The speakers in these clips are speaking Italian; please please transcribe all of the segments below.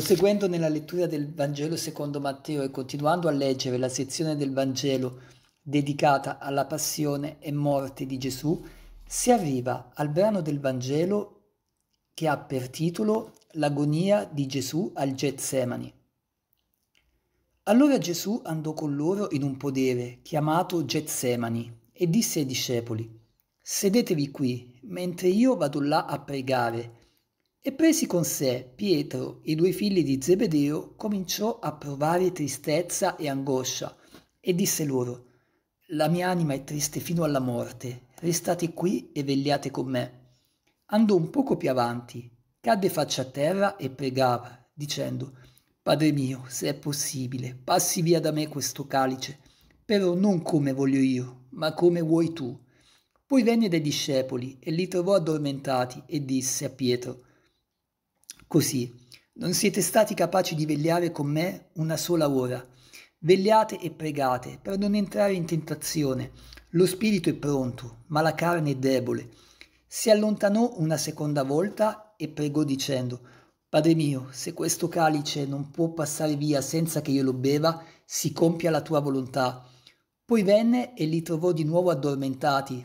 Seguendo nella lettura del Vangelo secondo Matteo e continuando a leggere la sezione del Vangelo dedicata alla passione e morte di Gesù, si arriva al brano del Vangelo che ha per titolo L'agonia di Gesù al Getsemani. Allora Gesù andò con loro in un podere chiamato Getsemani e disse ai discepoli, Sedetevi qui, mentre io vado là a pregare. E presi con sé Pietro e i due figli di Zebedeo, cominciò a provare tristezza e angoscia, e disse loro, La mia anima è triste fino alla morte, restate qui e vegliate con me. Andò un poco più avanti, cadde faccia a terra e pregava, dicendo, Padre mio, se è possibile, passi via da me questo calice, però non come voglio io, ma come vuoi tu. Poi venne dai discepoli e li trovò addormentati e disse a Pietro, Così, non siete stati capaci di vegliare con me una sola ora. Vegliate e pregate per non entrare in tentazione. Lo spirito è pronto, ma la carne è debole. Si allontanò una seconda volta e pregò dicendo, Padre mio, se questo calice non può passare via senza che io lo beva, si compia la tua volontà. Poi venne e li trovò di nuovo addormentati,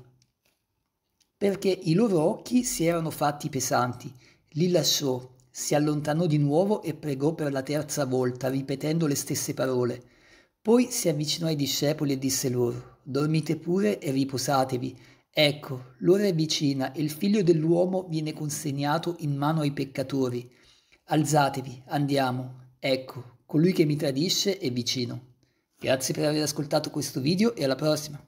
perché i loro occhi si erano fatti pesanti. Li lasciò si allontanò di nuovo e pregò per la terza volta, ripetendo le stesse parole. Poi si avvicinò ai discepoli e disse loro, dormite pure e riposatevi. Ecco, l'ora è vicina e il figlio dell'uomo viene consegnato in mano ai peccatori. Alzatevi, andiamo. Ecco, colui che mi tradisce è vicino. Grazie per aver ascoltato questo video e alla prossima.